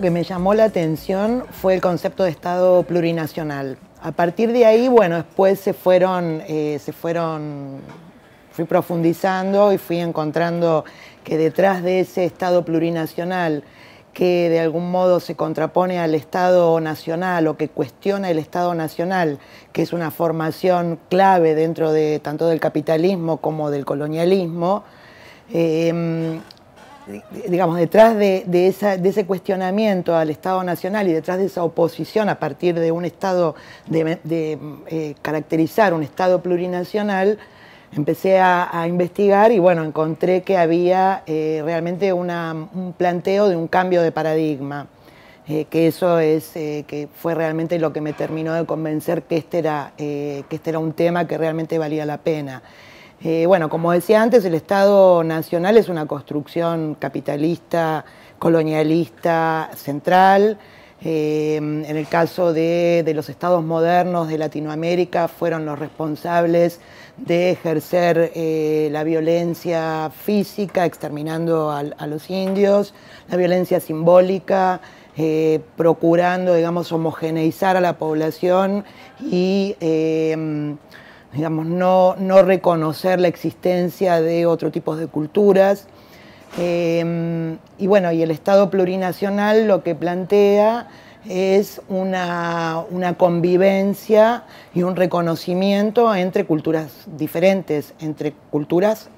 que me llamó la atención fue el concepto de Estado plurinacional. A partir de ahí, bueno, después se fueron, eh, se fueron, fui profundizando y fui encontrando que detrás de ese Estado plurinacional, que de algún modo se contrapone al Estado nacional o que cuestiona el Estado nacional, que es una formación clave dentro de tanto del capitalismo como del colonialismo, eh, digamos, detrás de, ese cuestionamiento al Estado Nacional y detrás de esa oposición a partir de un Estado, de, eh, caracterizar un Estado plurinacional, empecé a, investigar y bueno, encontré que había eh, realmente un planteo de un cambio de paradigma, eh, que eso es, que fue realmente lo que me terminó de convencer que este que este era un tema que realmente valía la pena. Eh, bueno, como decía antes, el Estado Nacional es una construcción capitalista, colonialista, central. Eh, en el caso de, los estados modernos de Latinoamérica, fueron los responsables de ejercer eh, la violencia física, exterminando a, a, los indios, la violencia simbólica, procurando, digamos, homogeneizar a la población y digamos, no, reconocer la existencia de otro tipo de culturas. Em, y bueno, y el Estado plurinacional lo que plantea es una, una, convivencia y un reconocimiento entre culturas diferentes, entre culturas,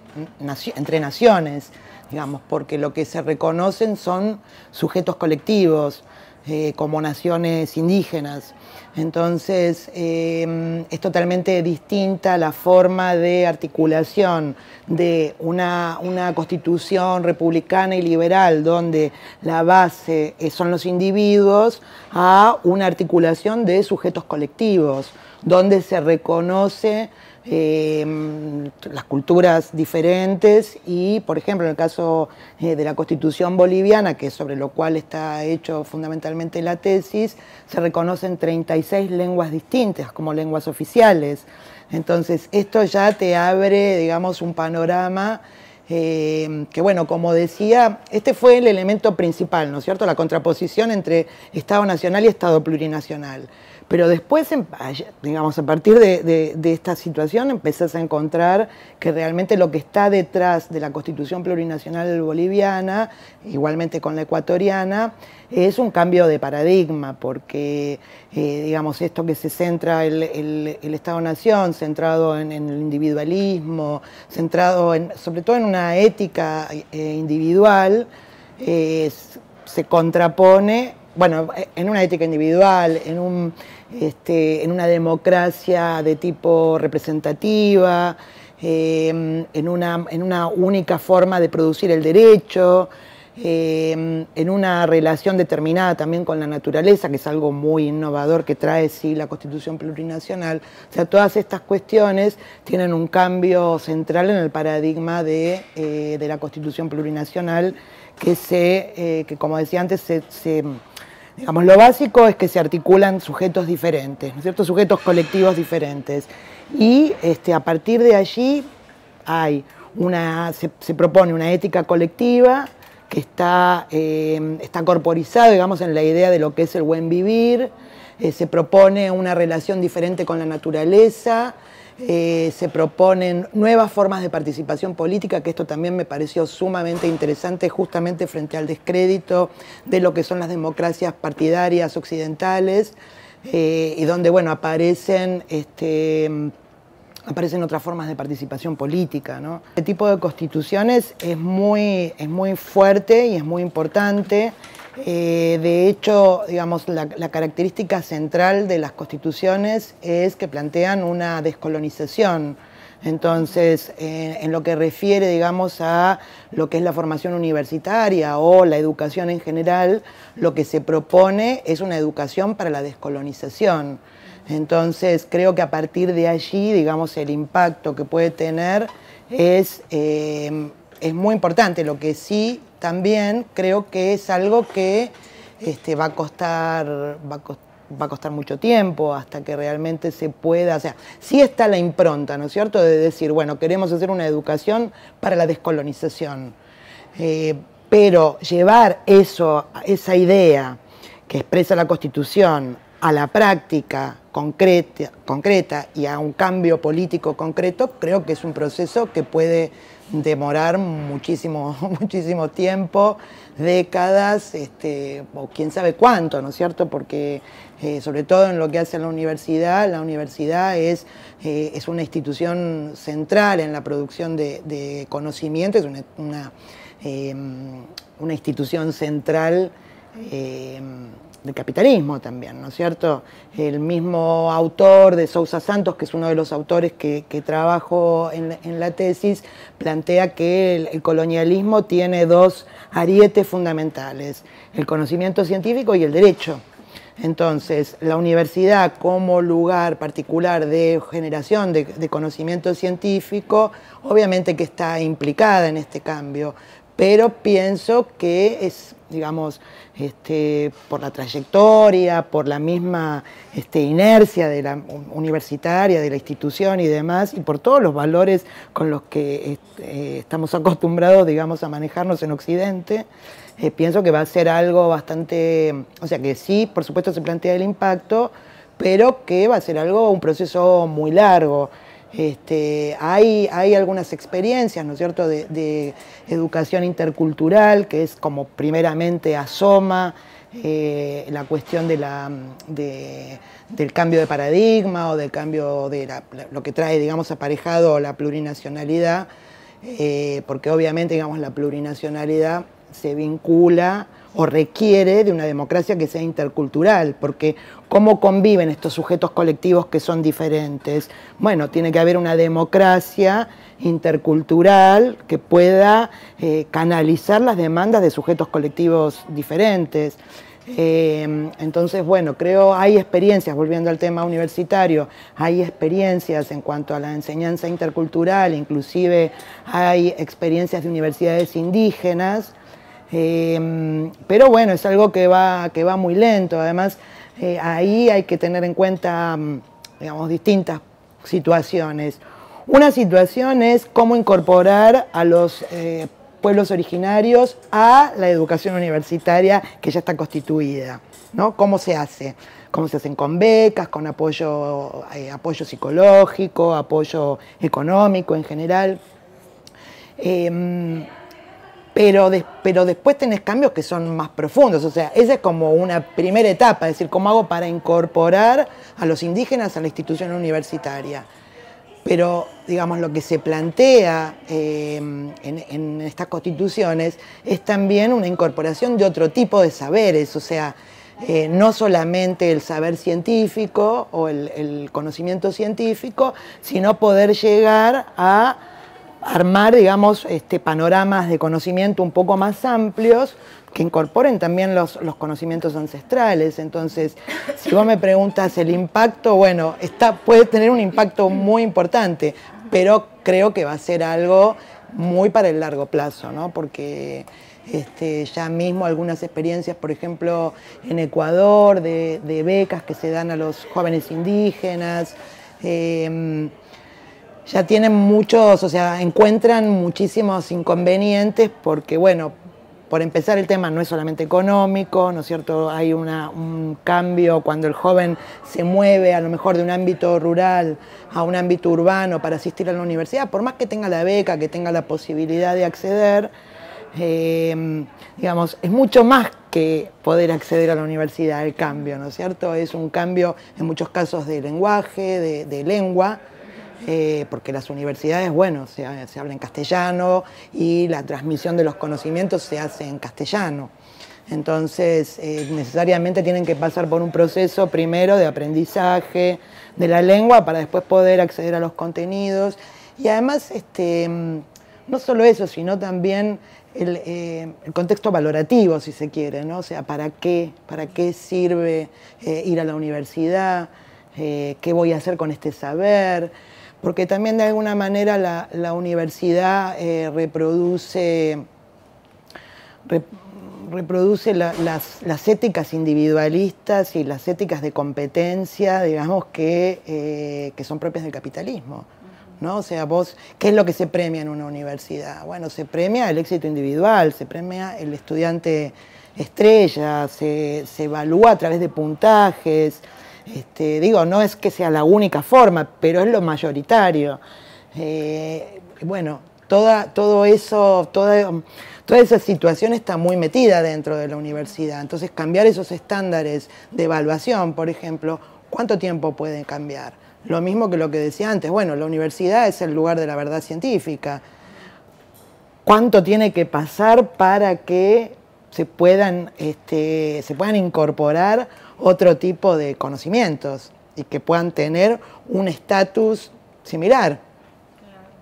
entre naciones, digamos, porque lo que se reconocen son sujetos colectivos. Eh, como naciones indígenas. Entonces, em, es totalmente distinta la forma de articulación de una constitución republicana y liberal, donde la base eh, son los individuos, a una articulación de sujetos colectivos, donde se reconoce Em, las culturas diferentes y, por ejemplo, en el caso eh, de la Constitución boliviana, que es sobre lo cual está hecho fundamentalmente la tesis, se reconocen 36 lenguas distintas como lenguas oficiales. Entonces, esto ya te abre, digamos, un panorama em, que bueno, como decía, este fue el elemento principal, ¿no es cierto? La contraposición entre Estado Nacional y Estado Plurinacional. Pero después, digamos, a partir de, esta situación empezás a encontrar que realmente lo que está detrás de la constitución plurinacional boliviana, igualmente con la ecuatoriana, es un cambio de paradigma, porque, eh, digamos, esto que se centra el, Estado-Nación, centrado en, el individualismo, centrado en, sobre todo en una ética eh, individual, eh, se contrapone bueno, en una ética individual, en, un, este, en una democracia de tipo representativa, em, en, una, en, una, única forma de producir el derecho, em, en una relación determinada también con la naturaleza, que es algo muy innovador que trae sí la Constitución Plurinacional. O sea, todas estas cuestiones tienen un cambio central en el paradigma de, eh, la Constitución Plurinacional que, se, eh, que como decía antes, se lo básico es que se articulan sujetos diferentes, Sujetos colectivos diferentes. Y este, a partir de allí hay se, propone una ética colectiva que está, eh, corporizada, en la idea de lo que es el buen vivir, eh, se propone una relación diferente con la naturaleza, eh, se proponen nuevas formas de participación política, que esto también me pareció sumamente interesante justamente frente al descrédito de lo que son las democracias partidarias occidentales, eh, y donde bueno, aparecen, este, aparecen otras formas de participación política. ¿no? Este tipo de constituciones es muy, es muy fuerte y es muy importante. Eh, de hecho, digamos, la, característica central de las constituciones es que plantean una descolonización. Entonces, eh, en lo que refiere, digamos, a lo que es la formación universitaria o la educación en general, lo que se propone es una educación para la descolonización. Entonces, creo que a partir de allí, digamos, el impacto que puede tener es eh, es muy importante. Lo que sí también creo que es algo que este, va a costar, va mucho tiempo hasta que realmente se pueda, o sea, sí está la impronta, ¿no es cierto?, de decir, bueno, queremos hacer una educación para la descolonización, eh, pero llevar eso, esa idea que expresa la Constitución a la práctica concreta, concreta y a un cambio político concreto, creo que es un proceso que puede demorar muchísimo, muchísimo tiempo, décadas, este, o quién sabe cuánto, ¿no es cierto? Porque eh, sobre todo en lo que hace la universidad, la universidad es, eh, es una institución central en la producción de, conocimiento, es una, una, em, institución central. Em, del capitalismo también, ¿no es cierto? El mismo autor de Sousa Santos, que es uno de los autores que, trabajo en, la tesis, plantea que el, colonialismo tiene dos arietes fundamentales, el conocimiento científico y el derecho. Entonces, la universidad como lugar particular de generación de conocimiento científico, obviamente que está implicada en este cambio, pero pienso que es, digamos, este, por la trayectoria, por la misma este, inercia de la universitaria, de la institución y demás, y por todos los valores con los que este, estamos acostumbrados, digamos, a manejarnos en Occidente, eh, pienso que va a ser algo bastante, o sea que sí, por supuesto se plantea el impacto, pero que va a ser algo, un proceso muy largo. Este, hay, algunas experiencias, ¿no cierto?, de, educación intercultural, que es como primeramente asoma eh, la cuestión del cambio de paradigma o del cambio de lo que trae, digamos, aparejado la plurinacionalidad, eh, porque obviamente, digamos, la plurinacionalidad se vincula o requiere de una democracia que sea intercultural, porque ¿cómo conviven estos sujetos colectivos que son diferentes? Bueno, tiene que haber una democracia intercultural que pueda eh, canalizar las demandas de sujetos colectivos diferentes. Em, entonces, bueno, creo hay experiencias, volviendo al tema universitario, hay experiencias en cuanto a la enseñanza intercultural, inclusive hay experiencias de universidades indígenas Em, pero bueno, es algo que va, que va muy lento. Además, eh, ahí hay que tener en cuenta, mm, digamos, distintas situaciones. Una situación es cómo incorporar a los eh, pueblos originarios a la educación universitaria que ya está constituida. ¿no? ¿Cómo se hace? ¿Cómo se hacen con becas, con apoyo, eh, apoyo psicológico, apoyo económico en general? Em, pero, después tenés cambios que son más profundos. O sea, esa es como una primera etapa, es decir, cómo hago para incorporar a los indígenas a la institución universitaria. Pero, digamos, lo que se plantea eh, en, estas constituciones es también una incorporación de otro tipo de saberes, o sea, eh, no solamente el saber científico o el conocimiento científico, sino poder llegar a armar, digamos, este, panoramas de conocimiento un poco más amplios que incorporen también los, conocimientos ancestrales. Entonces, si vos me preguntas el impacto, bueno, está, puede tener un impacto muy importante, pero creo que va a ser algo muy para el largo plazo, ¿no? Porque este, ya mismo algunas experiencias, por ejemplo, en Ecuador, de, becas que se dan a los jóvenes indígenas. Em, ya tienen muchos, o sea, encuentran muchísimos inconvenientes porque, bueno, por empezar el tema no es solamente económico, ¿no es cierto? Hay un cambio cuando el joven se mueve a lo mejor de un ámbito rural a un ámbito urbano para asistir a la universidad, por más que tenga la beca, que tenga la posibilidad de acceder, eh, digamos, es mucho más que poder acceder a la universidad, el cambio, ¿no es cierto? Es un cambio en muchos casos de lenguaje, de lengua, eh, porque las universidades, bueno, se, habla en castellano y la transmisión de los conocimientos se hace en castellano. Entonces, eh, necesariamente tienen que pasar por un proceso primero de aprendizaje de la lengua para después poder acceder a los contenidos. Y además, este, no solo eso, sino también eh, el, contexto valorativo, si se quiere, ¿no? O sea, ¿para qué? ¿Para qué sirve ir a la universidad? ¿Qué voy a hacer con este saber? porque también de alguna manera la, universidad eh, reproduce, reproduce las, éticas individualistas y las éticas de competencia, digamos, que, eh, son propias del capitalismo. O sea, vos, ¿qué es lo que se premia en una universidad? Bueno, se premia el éxito individual, se premia el estudiante estrella, se evalúa a través de puntajes, este, digo, no es que sea la única forma, pero es lo mayoritario. Eh, bueno, toda, todo eso, toda, esa situación está muy metida dentro de la universidad. Entonces, cambiar esos estándares de evaluación, por ejemplo, ¿cuánto tiempo pueden cambiar? Lo mismo que lo que decía antes, bueno, la universidad es el lugar de la verdad científica. ¿Cuánto tiene que pasar para que se puedan, este, se puedan incorporar otro tipo de conocimientos y que puedan tener un estatus similar.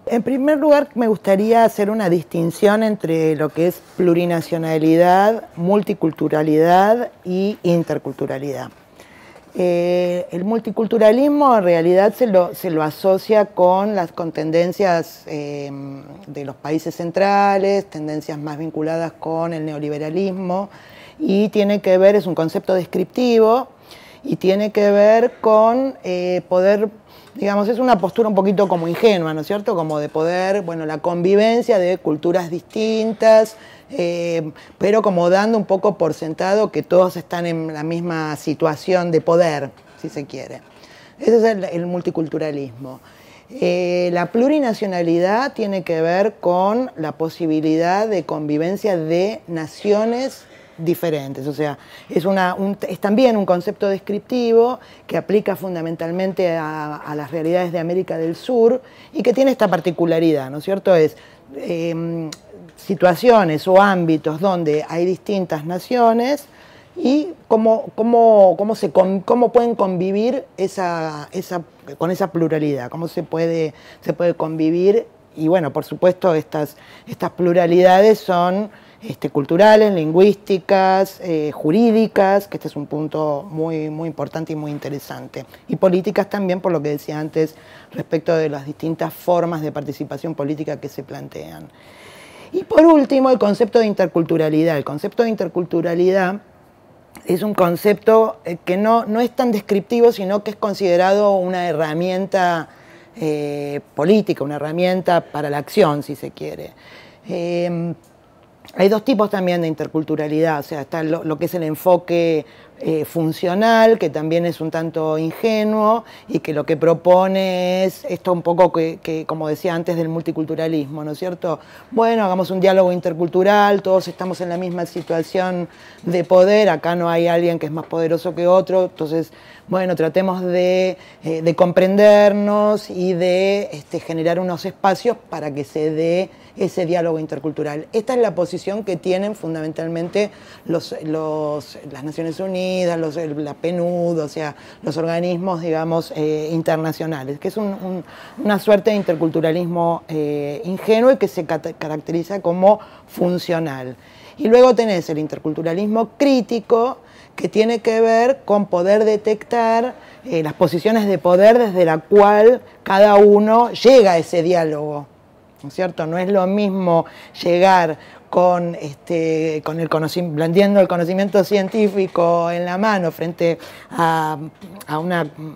En primer lugar, me gustaría hacer una distinción entre lo que es plurinacionalidad, multiculturalidad y interculturalidad. Eh, el multiculturalismo en realidad se lo, asocia con las con tendencias em, de los países centrales, tendencias más vinculadas con el neoliberalismo, y tiene que ver, es un concepto descriptivo y tiene que ver con eh, poder, digamos, es una postura un poquito como ingenua, ¿no es cierto? Como de poder, bueno, la convivencia de culturas distintas, eh, pero como dando un poco por sentado que todos están en la misma situación de poder, si se quiere. Ese es el, multiculturalismo. Eh, la plurinacionalidad tiene que ver con la posibilidad de convivencia de naciones diferentes. O sea, es, una, es también un concepto descriptivo que aplica fundamentalmente a, las realidades de América del Sur y que tiene esta particularidad, ¿no es cierto? Es em, situaciones o ámbitos donde hay distintas naciones y cómo, cómo, cómo, se, cómo pueden convivir esa, esa, con esa pluralidad, cómo se puede, se puede convivir. Y bueno, por supuesto, estas, estas pluralidades son este, culturales, lingüísticas, eh, jurídicas, que este es un punto muy, muy importante y muy interesante. Y políticas también, por lo que decía antes, respecto de las distintas formas de participación política que se plantean. Y por último, el concepto de interculturalidad. El concepto de interculturalidad es un concepto eh, que no, no es tan descriptivo, sino que es considerado una herramienta eh, política, una herramienta para la acción, si se quiere hay dos tipos también de interculturalidad, o sea, está lo, que es el enfoque eh, funcional, que también es un tanto ingenuo y que lo que propone es esto un poco que, como decía antes, del multiculturalismo, ¿no es cierto? Bueno, hagamos un diálogo intercultural, todos estamos en la misma situación de poder, acá no hay alguien que es más poderoso que otro, entonces, bueno, tratemos de, eh, comprendernos y de este, generar unos espacios para que se dé ese diálogo intercultural. Esta es la posición que tienen fundamentalmente los, las Naciones Unidas, los, la PNUD, o sea, los organismos, digamos, eh, internacionales, que es una suerte de interculturalismo eh, ingenuo y que se caracteriza como funcional. Y luego tenés el interculturalismo crítico, que tiene que ver con poder detectar eh, las posiciones de poder desde la cual cada uno llega a ese diálogo. ¿no es cierto? No es lo mismo llegar con, este, el blandiendo el conocimiento científico en la mano frente a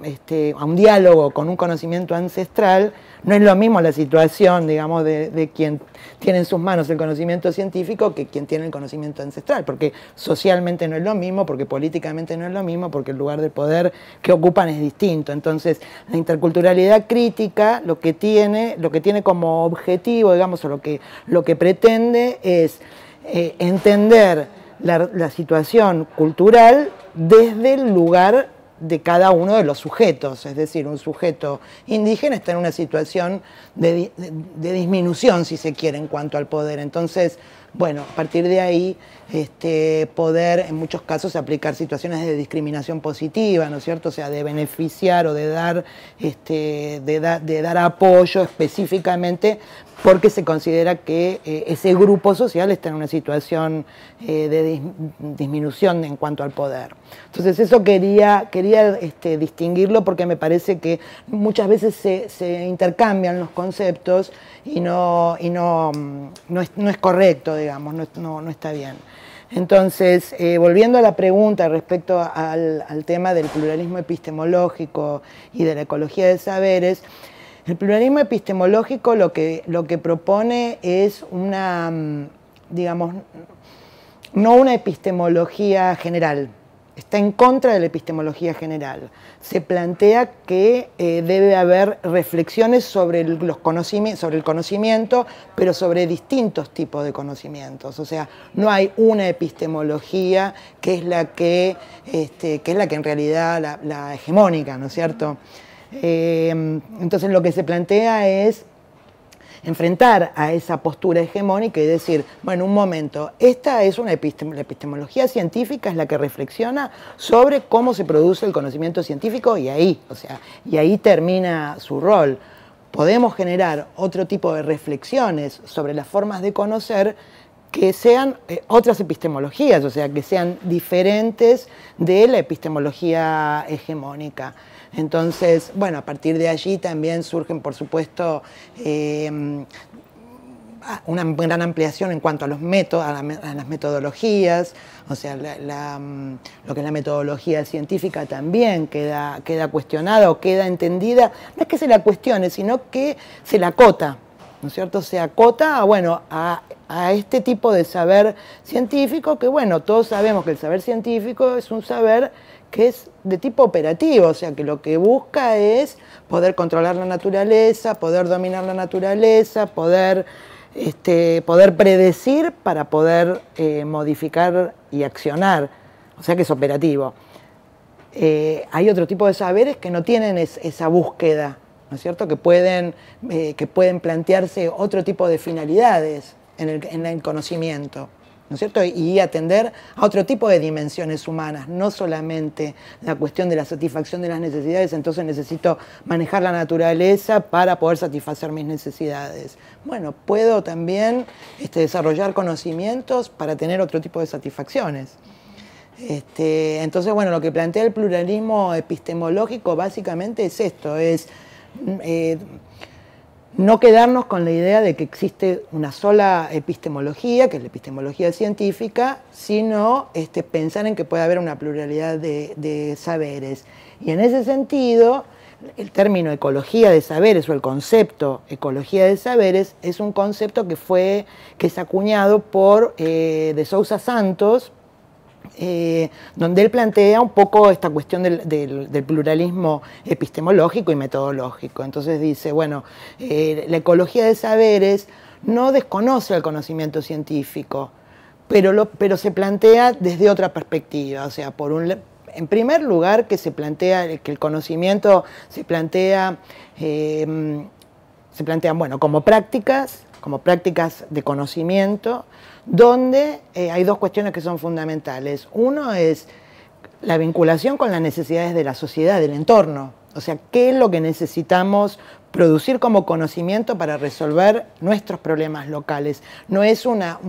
este, un diálogo con un conocimiento ancestral, no es lo mismo la situación, digamos, de, quien tiene en sus manos el conocimiento científico que quien tiene el conocimiento ancestral, porque socialmente no es lo mismo, porque políticamente no es lo mismo, porque el lugar de poder que ocupan es distinto. Entonces, la interculturalidad crítica lo que tiene, lo que tiene como objetivo, digamos, o lo que, lo que pretende es eh, entender la, la situación cultural desde el lugar de cada uno de los sujetos, es decir, un sujeto indígena está en una situación de, disminución, si se quiere, en cuanto al poder. Entonces, bueno, a partir de ahí este, poder en muchos casos aplicar situaciones de discriminación positiva, ¿no es cierto? O sea, de beneficiar o de dar, este, de, dar apoyo específicamente porque se considera que eh, ese grupo social está en una situación eh, de disminución en cuanto al poder. Entonces eso quería, quería este, distinguirlo porque me parece que muchas veces se, intercambian los conceptos y no, mm, es, correcto, digamos, no está bien. Entonces, eh, volviendo a la pregunta respecto al, al tema del pluralismo epistemológico y de la ecología de saberes, el pluralismo epistemológico lo que, lo que propone es una, mm, digamos, no una epistemología general, está en contra de la epistemología general. Se plantea que eh, debe haber reflexiones sobre el, los sobre el conocimiento, pero sobre distintos tipos de conocimientos. O sea, no hay una epistemología que es la que, este, que es la que en realidad la, hegemónica, ¿no es cierto? Eh, entonces lo que se plantea es enfrentar a esa postura hegemónica y decir, bueno, un momento, esta es una epistemología científica, es la que reflexiona sobre cómo se produce el conocimiento científico y ahí, o sea, y ahí termina su rol. Podemos generar otro tipo de reflexiones sobre las formas de conocer que sean eh, otras epistemologías, o sea, que sean diferentes de la epistemología hegemónica. Entonces, bueno, a partir de allí también surgen, por supuesto, em, una gran ampliación en cuanto a los métodos, a, las metodologías, o sea, mm, lo que es la metodología científica también queda, cuestionada o queda entendida, no es que se la cuestione, sino que se la acota, ¿no es cierto? Se acota bueno, a este tipo de saber científico, que bueno, todos sabemos que el saber científico es un saber que es de tipo operativo, o sea, que lo que busca es poder controlar la naturaleza, poder dominar la naturaleza, poder, este, poder predecir para poder eh, modificar y accionar, o sea que es operativo. Eh, hay otro tipo de saberes que no tienen esa búsqueda, ¿no es cierto? Que pueden, eh, que pueden plantearse otro tipo de finalidades en el conocimiento. ¿no es cierto? Y atender a otro tipo de dimensiones humanas, no solamente la cuestión de la satisfacción de las necesidades, entonces necesito manejar la naturaleza para poder satisfacer mis necesidades. Bueno, puedo también este, desarrollar conocimientos para tener otro tipo de satisfacciones. Este, entonces, bueno, lo que plantea el pluralismo epistemológico básicamente es esto, es... Mm, eh, no quedarnos con la idea de que existe una sola epistemología, que es la epistemología científica, sino este, pensar en que puede haber una pluralidad de, saberes. Y en ese sentido, el término ecología de saberes o el concepto ecología de saberes es un concepto que fue que es acuñado por eh, de Sousa Santos, eh, donde él plantea un poco esta cuestión del, pluralismo epistemológico y metodológico. Entonces dice, bueno, eh, la ecología de saberes no desconoce el conocimiento científico, pero, pero se plantea desde otra perspectiva, o sea, por un, en primer lugar que se plantea que el conocimiento se plantea eh, se plantea bueno como prácticas como prácticas de conocimiento, donde eh, hay dos cuestiones que son fundamentales. Uno es la vinculación con las necesidades de la sociedad, del entorno. O sea, ¿qué es lo que necesitamos producir como conocimiento para resolver nuestros problemas locales. No es una,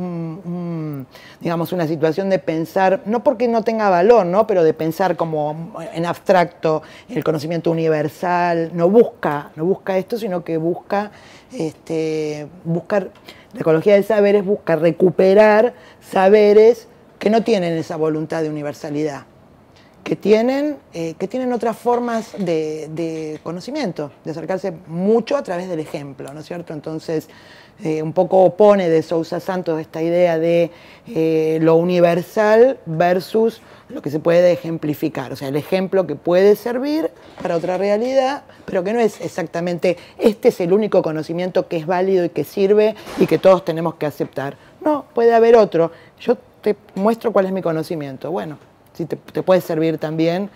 digamos, una situación de pensar, no porque no tenga valor, ¿no? pero de pensar como en abstracto el conocimiento universal, no busca, no busca esto, sino que busca este, buscar, la ecología del saber es buscar recuperar saberes que no tienen esa voluntad de universalidad que tienen, eh, que tienen otras formas de, conocimiento, de acercarse mucho a través del ejemplo, ¿no es cierto? Entonces, eh, un poco opone de Sousa Santos esta idea de eh, lo universal versus lo que se puede ejemplificar, o sea, el ejemplo que puede servir para otra realidad, pero que no es exactamente este es el único conocimiento que es válido y que sirve y que todos tenemos que aceptar. No, puede haber otro. Yo te muestro cuál es mi conocimiento. Bueno, te, puede servir también.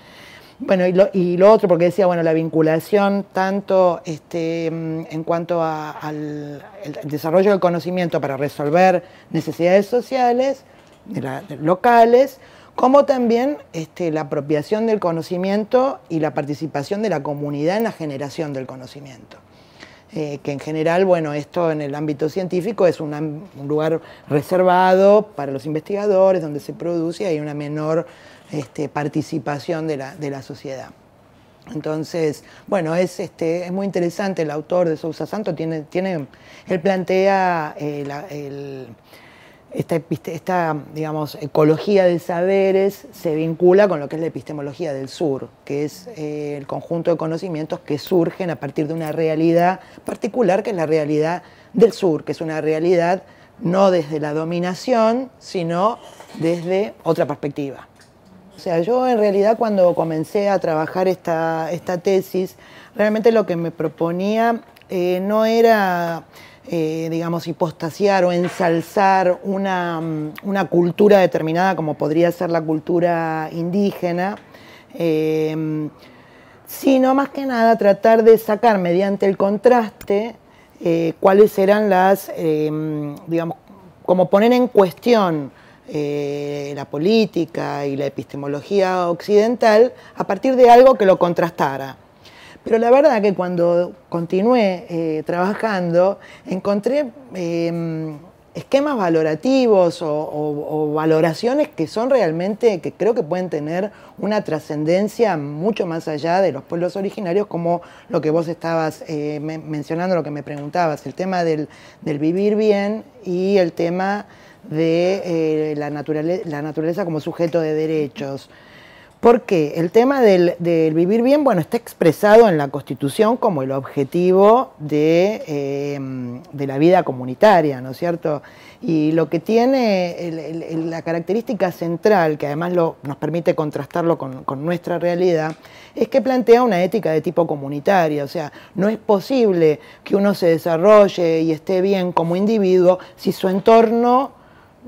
Bueno, y lo, otro, porque decía, bueno, la vinculación tanto este, mm, en cuanto al desarrollo del conocimiento para resolver necesidades sociales, locales, como también este, la apropiación del conocimiento y la participación de la comunidad en la generación del conocimiento. Eh, que en general, bueno, esto en el ámbito científico es un, un lugar reservado para los investigadores, donde se produce y hay una menor este, participación de la, de la sociedad. Entonces, bueno, es, este, es muy interesante el autor de Sousa Santo, tiene, tiene, él plantea eh, esta, digamos, ecología de saberes se vincula con lo que es la epistemología del sur, que es eh, el conjunto de conocimientos que surgen a partir de una realidad particular, que es la realidad del sur, que es una realidad no desde la dominación, sino desde otra perspectiva. O sea, yo en realidad cuando comencé a trabajar esta, tesis, realmente lo que me proponía eh, no era, eh, digamos, hipostasiar o ensalzar mm, una, cultura determinada como podría ser la cultura indígena, em, sino más que nada tratar de sacar mediante el contraste eh, cuáles eran las, em, digamos, como poner en cuestión eh, la política y la epistemología occidental a partir de algo que lo contrastara. Pero la verdad que cuando continué eh, trabajando encontré em, esquemas valorativos o, valoraciones que son realmente, que creo que pueden tener una trascendencia mucho más allá de los pueblos originarios, como lo que vos estabas eh, mencionando, lo que me preguntabas, el tema del vivir bien y el tema de eh, la, naturaleza, como sujeto de derechos. ¿Por qué? el tema del, vivir bien, bueno, está expresado en la Constitución como el objetivo de, em, la vida comunitaria, ¿no es cierto? Y lo que tiene la característica central, que además nos permite contrastarlo con, con, nuestra realidad, es que plantea una ética de tipo comunitaria. O sea, no es posible que uno se desarrolle y esté bien como individuo si su entorno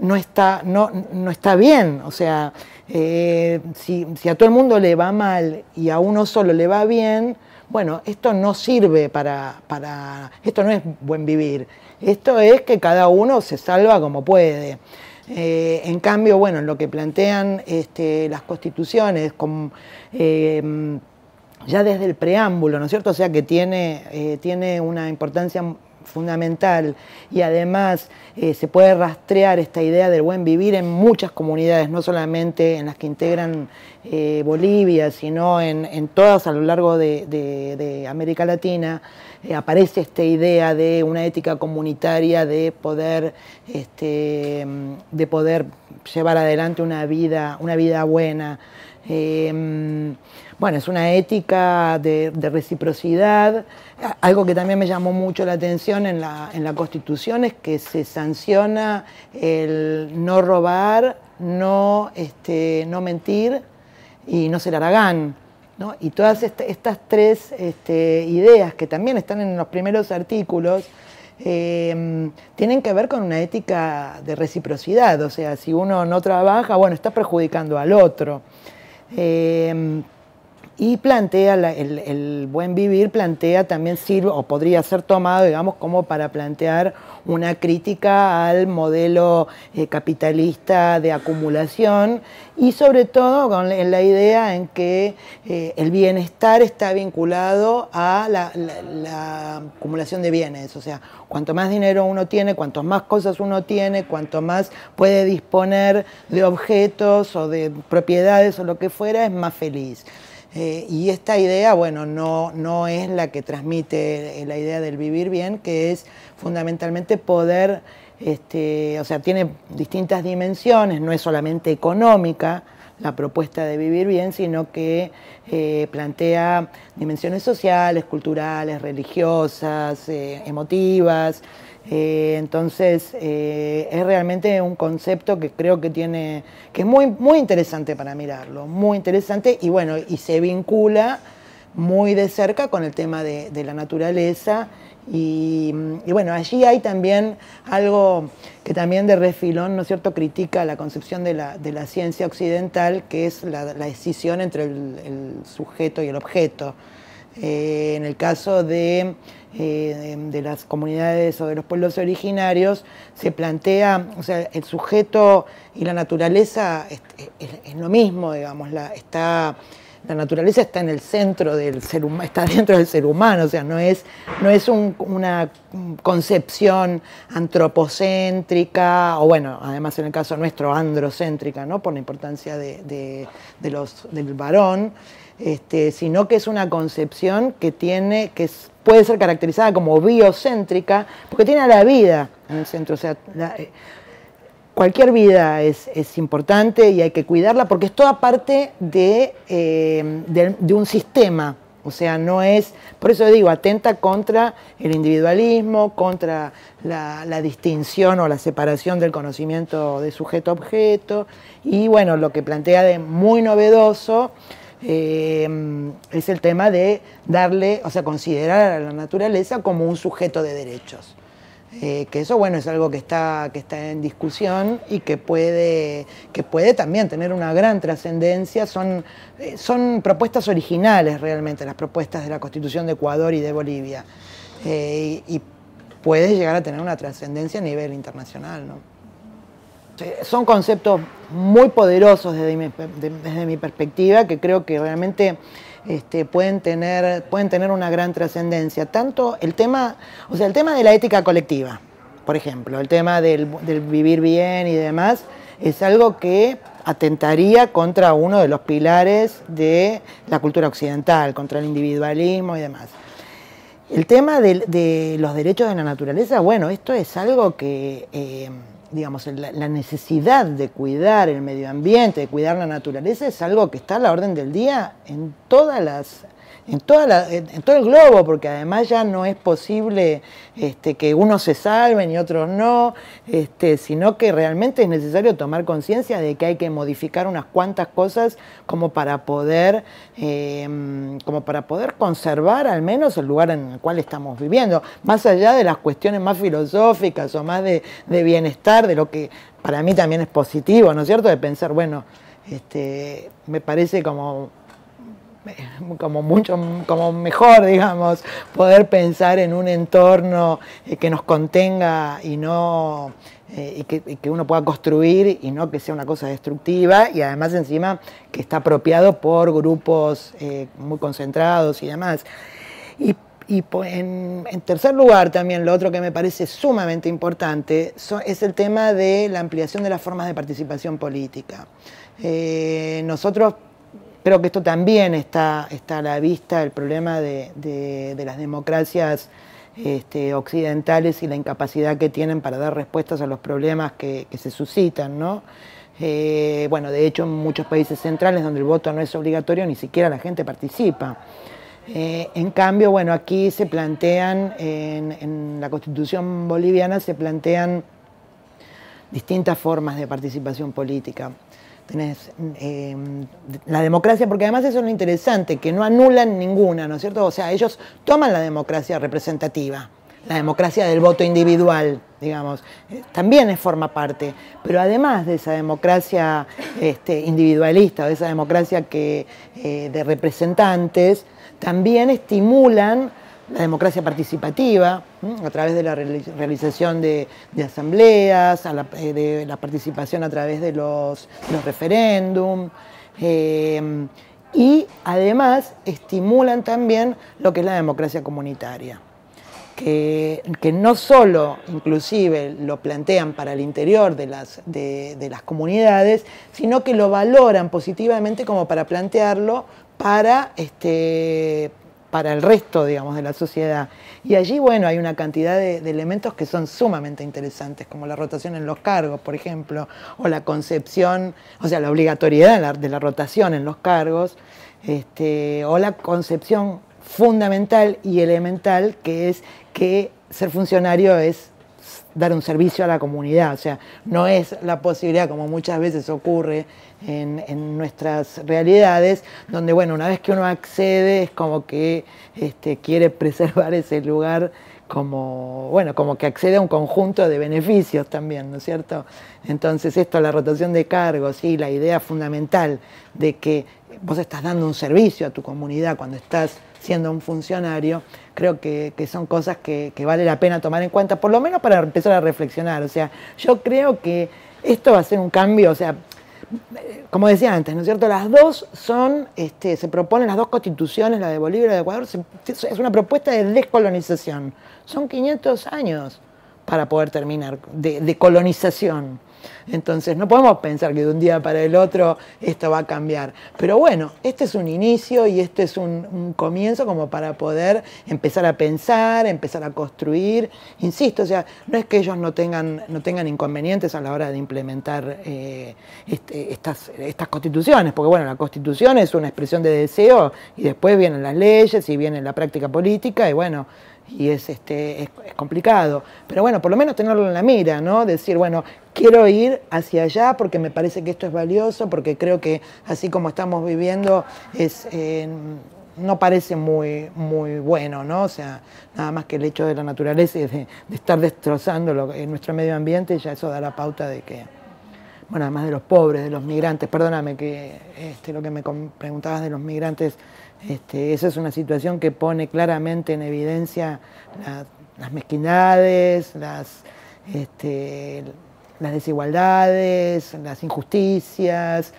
no está, no, no está bien. O sea, eh, si, a todo el mundo le va mal y a uno solo le va bien, bueno, esto no sirve para, esto no es buen vivir. Esto es que cada uno se salva como puede. Eh, en cambio, bueno, lo que plantean este, las constituciones, eh, ya desde el preámbulo, ¿no es cierto? O sea que tiene, tiene una importancia fundamental y además eh, se puede rastrear esta idea del buen vivir en muchas comunidades, no solamente en las que integran eh, Bolivia, sino en, todas a lo largo de América Latina. Eh, aparece esta idea de una ética comunitaria, de poder, este, de poder llevar adelante una vida, una vida buena. Eh, bueno, es una ética de, reciprocidad. Algo que también me llamó mucho la atención en la, Constitución es que se sanciona el no robar, no, este, no mentir y no ser aragán. Y todas estas tres este, ideas que también están en los primeros artículos eh, tienen que ver con una ética de reciprocidad, o sea, si uno no trabaja, bueno, está perjudicando al otro. Eh, y plantea, el, buen vivir plantea también sirve o podría ser tomado, digamos, como para plantear una crítica al modelo eh, capitalista de acumulación y sobre todo con, en la idea en que eh, el bienestar está vinculado a la, la, acumulación de bienes, o sea, cuanto más dinero uno tiene, cuantas más cosas uno tiene, cuanto más puede disponer de objetos o de propiedades o lo que fuera, es más feliz. Eh, y esta idea, bueno, no, es la que transmite eh, la idea del vivir bien, que es fundamentalmente poder, este, o sea, tiene distintas dimensiones, no es solamente económica la propuesta de vivir bien, sino que eh, plantea dimensiones sociales, culturales, religiosas, emotivas. Eh, entonces, eh, es realmente un concepto que creo que tiene, que es muy, muy interesante para mirarlo, muy interesante y bueno, y se vincula muy de cerca con el tema de, la naturaleza mm, y, bueno, allí hay también algo que también de refilón, ¿no es cierto?, critica la concepción de la, de ciencia occidental, que es la, decisión entre el, sujeto y el objeto. Eh, en el caso de eh, em, de, las comunidades o de los pueblos originarios, se plantea, o sea, el sujeto y la naturaleza es, lo mismo, digamos, la, naturaleza está en el centro del ser humano, está dentro del ser humano, o sea, no es, no es una concepción antropocéntrica, o bueno, además en el caso nuestro, androcéntrica, ¿no? Por la importancia de los, del varón. Este, sino que es una concepción que tiene, que puede ser caracterizada como biocéntrica, porque tiene a la vida en el centro. O sea, eh, cualquier vida es, importante y hay que cuidarla porque es toda parte eh, de, un sistema. O sea, no es, por eso digo, atenta contra el individualismo, contra la, la distinción o la separación del conocimiento de sujeto-objeto. Y bueno, lo que plantea de muy novedoso Em, es el tema de darle, o sea, considerar a la naturaleza como un sujeto de derechos. Eh, que eso, bueno, es algo que está, que está en discusión y que puede, que puede también tener una gran trascendencia. Son, eh, son propuestas originales realmente, las propuestas de la Constitución de Ecuador y de Bolivia. Eh, y, y puede llegar a tener una trascendencia a nivel internacional, ¿no? son conceptos muy poderosos desde mi, perspectiva que creo que realmente este, pueden, tener, pueden tener una gran trascendencia. Tanto el tema, o sea, el tema de la ética colectiva, por ejemplo, el tema del, vivir bien y demás, es algo que atentaría contra uno de los pilares de la cultura occidental, contra el individualismo y demás. El tema de, los derechos de la naturaleza, bueno, esto es algo que... Eh, digamos, la, la, necesidad de cuidar el medio ambiente, de cuidar la naturaleza, es algo que está a la orden del día en todas las en, todo el globo, porque además ya no es posible este, que unos se salven y otros no, este, sino que realmente es necesario tomar conciencia de que hay que modificar unas cuantas cosas como para poder, em, como para poder conservar al menos el lugar en el cual estamos viviendo, más allá de las cuestiones más filosóficas o más de, bienestar, de lo que para mí también es positivo, ¿no es cierto?, de pensar, bueno, este, me parece como como mucho como mejor digamos poder pensar en un entorno eh, que nos contenga y no eh, y, que, uno pueda construir y no que sea una cosa destructiva y además encima que está apropiado por grupos eh, muy concentrados y demás y, y en, tercer lugar también lo otro que me parece sumamente importante es el tema de la ampliación de las formas de participación política eh, nosotros Creo que esto también está, a la vista, el problema de, las democracias este, occidentales y la incapacidad que tienen para dar respuestas a los problemas que, se suscitan, eh, bueno, de hecho en muchos países centrales donde el voto no es obligatorio ni siquiera la gente participa. Eh, en cambio, bueno, aquí se plantean, en, en la constitución boliviana se plantean distintas formas de participación política tenés em, la democracia, porque además eso es lo interesante, que no anulan ninguna, ¿no es cierto? O sea, ellos toman la democracia representativa, la democracia del voto individual, digamos, eh, también forma parte, pero además de esa democracia este, individualista, de esa democracia que, eh, de representantes, también estimulan la democracia participativa, a través de la realización de, asambleas, la, eh, de la participación a través de los, referéndum. Em, y además estimulan también lo que es la democracia comunitaria, que, no solo inclusive lo plantean para el interior de las, las comunidades, sino que lo valoran positivamente como para plantearlo para, este, para el resto, digamos, de la sociedad. Y allí, bueno, hay una cantidad de, elementos que son sumamente interesantes, como la rotación en los cargos, por ejemplo, o la concepción, o sea, la obligatoriedad de la, rotación en los cargos, este, o la concepción fundamental y elemental que es que ser funcionario es dar un servicio a la comunidad. O sea, no es la posibilidad, como muchas veces ocurre en, nuestras realidades, donde, bueno, una vez que uno accede, es como que este, quiere preservar ese lugar como, bueno, como que accede a un conjunto de beneficios también, ¿no es cierto? Entonces esto, la rotación de cargos y la idea fundamental de que vos estás dando un servicio a tu comunidad cuando estás siendo un funcionario, creo que, son cosas que, que, vale la pena tomar en cuenta, por lo menos para empezar a reflexionar. O sea, yo creo que esto va a ser un cambio, o sea, como decía antes, ¿no es cierto? Las dos son, este, se proponen las dos constituciones, la de Bolivia y la de Ecuador, es una propuesta de descolonización. Son 500 años para poder terminar, de colonización. Entonces no podemos pensar que de un día para el otro esto va a cambiar. Pero bueno, este es un inicio y este es un, comienzo como para poder empezar a pensar, empezar a construir. Insisto, o sea, no es que ellos no tengan, inconvenientes a la hora de implementar eh, este, estas constituciones, porque bueno, la constitución es una expresión de deseo y después vienen las leyes y viene la práctica política y bueno y es, este, es, complicado. Pero bueno, por lo menos tenerlo en la mira, ¿no? Decir, bueno, quiero ir hacia allá porque me parece que esto es valioso, porque creo que así como estamos viviendo es... Eh, no parece muy, muy bueno, ¿no? O sea, nada más que el hecho de la naturaleza y de, estar destrozando lo, en eh, nuestro medio ambiente, ya eso da la pauta de que, bueno, además de los pobres, de los migrantes, perdóname que este, lo que me preguntabas de los migrantes este, esa es una situación que pone claramente en evidencia las mezquindades, este, las, desigualdades, las injusticias.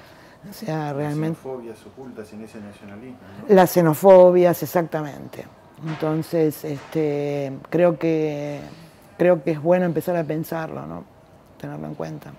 O sea, realmente. Las xenofobias ocultas en ese nacionalismo. Las xenofobias, exactamente. Entonces, este, creo, que, creo que es bueno empezar a pensarlo, ¿no? tenerlo en cuenta.